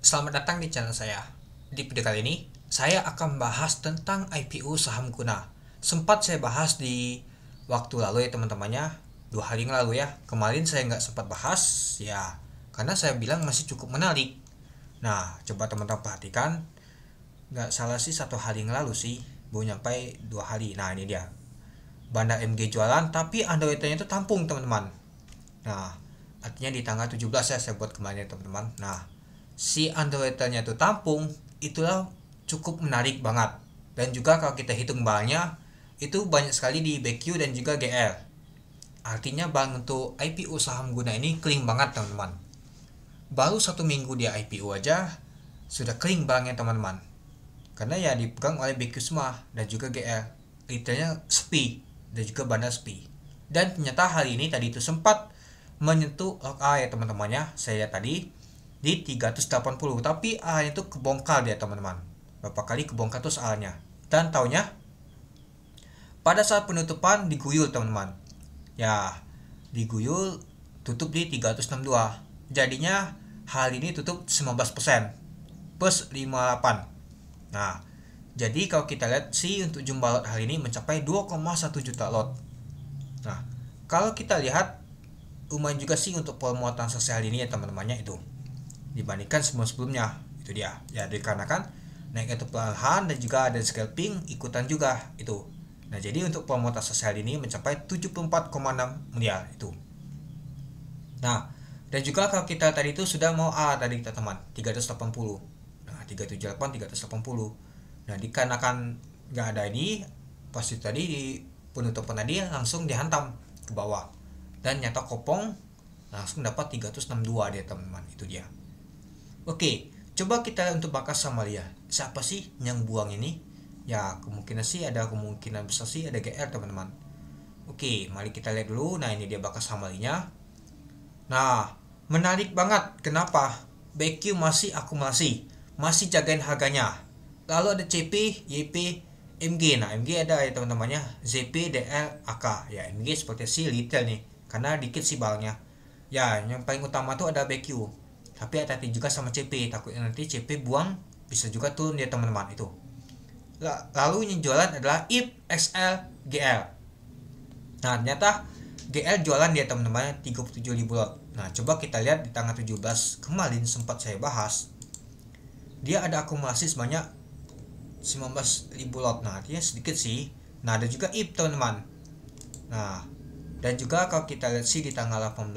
Selamat datang di channel saya. Di video kali ini, saya akan membahas tentang IPO saham guna. Sempat saya bahas di waktu lalu ya teman-temannya, dua hari yang lalu ya. Kemarin saya nggak sempat bahas ya, karena saya bilang masih cukup menarik. Nah, coba teman-teman perhatikan, nggak salah sih satu hari yang lalu sih, baru nyampe dua hari. Nah ini dia, bandar MG jualan, tapi underwriternya itu tampung teman-teman. Nah, artinya di tanggal 17 ya saya buat kemarin teman-teman. Nah, si underwriternya itu tampung itulah cukup menarik banget dan juga kalau kita hitung banyak itu banyak sekali di BQ dan juga GL artinya bank untuk IPO saham guna ini kering banget teman-teman baru satu minggu dia IPO aja sudah kering barangnya teman-teman karena ya dipegang oleh BQ semua dan juga GL retailnya sepi dan juga bandar sepi dan ternyata hari ini tadi itu sempat menyentuh ah ya teman-temannya saya tadi di 380 tapi A itu kebongkal dia teman-teman berapa kali kebongkar terus A nya dan taunya pada saat penutupan diguyul teman-teman ya diguyul tutup di 362 jadinya hal ini tutup 19% plus 58 nah jadi kalau kita lihat si untuk jumlah lot hari ini mencapai 2,1 juta lot nah kalau kita lihat lumayan juga sih untuk pemuatan selesai hal ini ya teman-temannya itu dibandingkan semua sebelumnya itu dia ya dikarenakan naiknya itu perlahan dan juga ada scalping ikutan juga itu nah jadi untuk pemotor sosial ini mencapai 74,6 miliar itu nah dan juga kalau kita tadi itu sudah mau A tadi kita teman 380 nah 378 380 nah dikarenakan nggak ada ini pasti tadi di penutupan tadi langsung dihantam ke bawah dan nyata kopong langsung dapat 362 dia teman-teman itu dia Oke, coba kita untuk bakas dia. Siapa sih yang buang ini? Ya, kemungkinan sih ada kemungkinan besar sih ada GR, teman-teman. Oke, mari kita lihat dulu. Nah, ini dia bakas Samarinya. Nah, menarik banget. Kenapa? BQ masih aku masih masih jagain harganya. Lalu ada CP, YP, MG. Nah, MG ada ya teman-temannya ZP, DL, AK. Ya, MG seperti si little nih karena dikit sih balnya. Ya, yang paling utama tuh ada BQ tapi hati-hati juga sama CP takutnya nanti CP buang bisa juga turun dia teman-teman itu lalu yang jualan adalah IP XL GL nah ternyata GL jualan dia teman-teman ribu lot nah coba kita lihat di tanggal 17 kemarin sempat saya bahas dia ada akumulasi sebanyak ribu lot nah artinya sedikit sih nah ada juga IP teman-teman nah dan juga kalau kita lihat sih di tanggal 18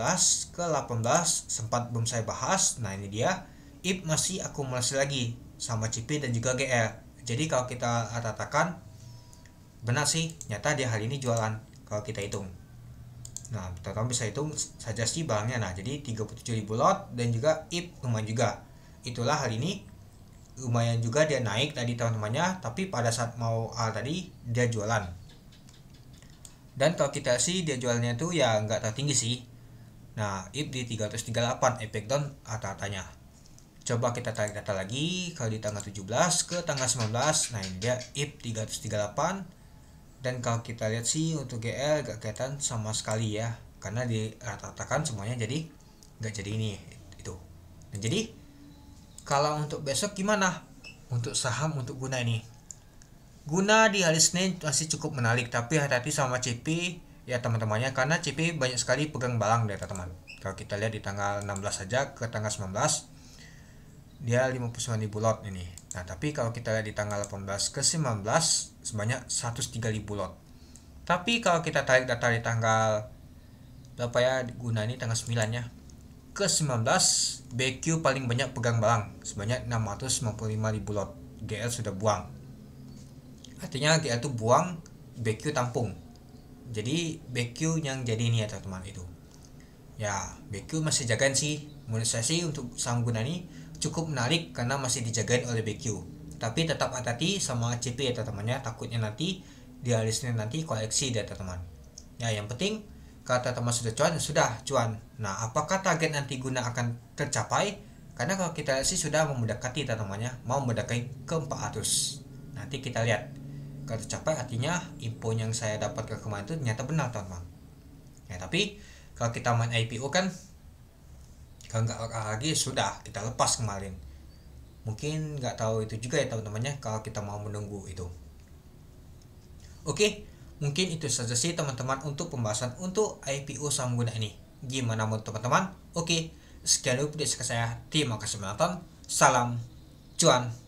ke 18 sempat belum saya bahas. Nah ini dia IP masih akumulasi lagi sama CP dan juga GR. Jadi kalau kita ratakan benar sih nyata dia hari ini jualan kalau kita hitung. Nah, kita kan bisa hitung saja sih barangnya. Nah, jadi 37.000 lot dan juga IP lumayan juga. Itulah hari ini lumayan juga dia naik tadi teman-temannya, tapi pada saat mau al tadi dia jualan dan kalau kita sih dia jualnya itu ya nggak tertinggi sih nah IP di 338 epic down rata-ratanya coba kita tarik data lagi kalau di tanggal 17 ke tanggal 19 nah ini dia IP 338 dan kalau kita lihat sih untuk GL gak kelihatan sama sekali ya karena di rata ratakan semuanya jadi nggak jadi ini itu nah jadi kalau untuk besok gimana untuk saham untuk guna ini Guna di hari Senin masih cukup menarik, tapi hati-hati sama CP ya teman-temannya karena CP banyak sekali pegang balang deh teman. Kalau kita lihat di tanggal 16 saja ke tanggal 19 dia 59.000 lot ini. Nah, tapi kalau kita lihat di tanggal 18 ke 19 sebanyak 103.000 lot. Tapi kalau kita tarik data di tanggal berapa ya guna ini tanggal 9 ya ke 19 BQ paling banyak pegang balang sebanyak 695.000 lot GL sudah buang artinya dia tuh buang BQ tampung jadi BQ yang jadi ini ya teman-teman itu ya BQ masih jagain sih menurut saya sih untuk sang guna ini cukup menarik karena masih dijagain oleh BQ tapi tetap hati-hati sama CP ya teman-teman ya takutnya nanti dialisnya nanti koleksi deh teman ya yang penting kata teman sudah cuan sudah cuan nah apakah target nanti guna akan tercapai karena kalau kita sih sudah memendekati teman-temannya mau mendekati ke 400 nanti kita lihat gak tercapai artinya info yang saya dapatkan kemarin itu ternyata benar teman-teman ya tapi kalau kita main IPO kan kalau nggak lagi sudah kita lepas kemarin mungkin nggak tahu itu juga ya teman-temannya kalau kita mau menunggu itu oke mungkin itu saja sih teman-teman untuk pembahasan untuk IPO saham guna ini gimana menurut teman-teman oke sekian dulu saya terima kasih menonton salam cuan